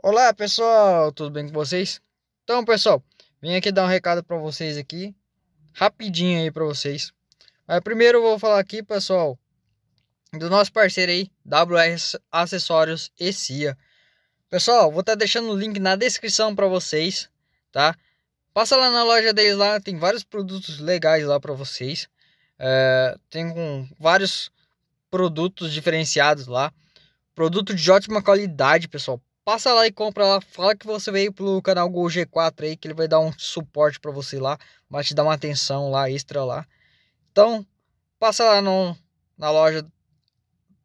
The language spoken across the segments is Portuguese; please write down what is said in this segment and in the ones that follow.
Olá pessoal, tudo bem com vocês? Então pessoal, vim aqui dar um recado para vocês aqui, rapidinho aí para vocês. Mas primeiro eu vou falar aqui pessoal, do nosso parceiro aí, WR Acessórios e CIA. Pessoal, vou estar tá deixando o link na descrição para vocês, tá? Passa lá na loja deles lá, tem vários produtos legais lá para vocês. É, tem com vários produtos diferenciados lá. Produto de ótima qualidade, pessoal Passa lá e compra lá. Fala que você veio pro canal Gol G4 aí, que ele vai dar um suporte para você lá. Vai te dar uma atenção lá, extra lá. Então, passa lá no, na loja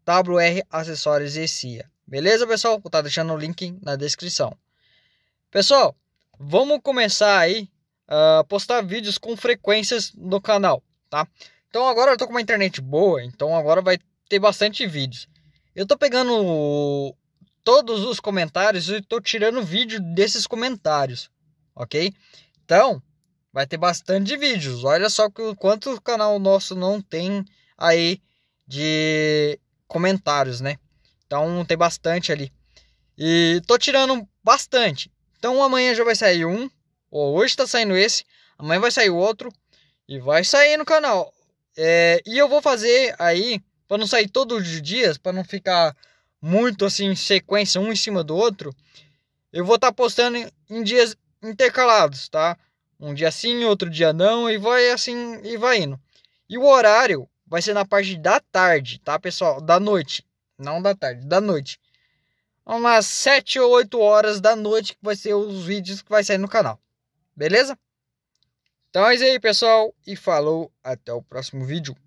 WR Acessórios e CIA. Beleza, pessoal? Vou estar tá deixando o link na descrição. Pessoal, vamos começar aí a uh, postar vídeos com frequências no canal, tá? Então agora eu tô com uma internet boa, então agora vai ter bastante vídeos. Eu tô pegando todos os comentários e estou tirando vídeo desses comentários, ok? Então, vai ter bastante vídeos. Olha só que, quanto o canal nosso não tem aí de comentários, né? Então, tem bastante ali. E tô tirando bastante. Então, amanhã já vai sair um. Ou hoje tá saindo esse. Amanhã vai sair outro. E vai sair no canal. É, e eu vou fazer aí, para não sair todos os dias, para não ficar muito assim em sequência, um em cima do outro, eu vou estar tá postando em, dias intercalados, tá? Um dia sim, outro dia não, e vai assim e vai indo. E o horário vai ser na parte da tarde, tá, pessoal? Da noite. Não da tarde, da noite. Então, umas 7 ou 8 horas da noite que vai ser os vídeos que vai sair no canal. Beleza? Então é isso aí, pessoal. E falou. Até o próximo vídeo.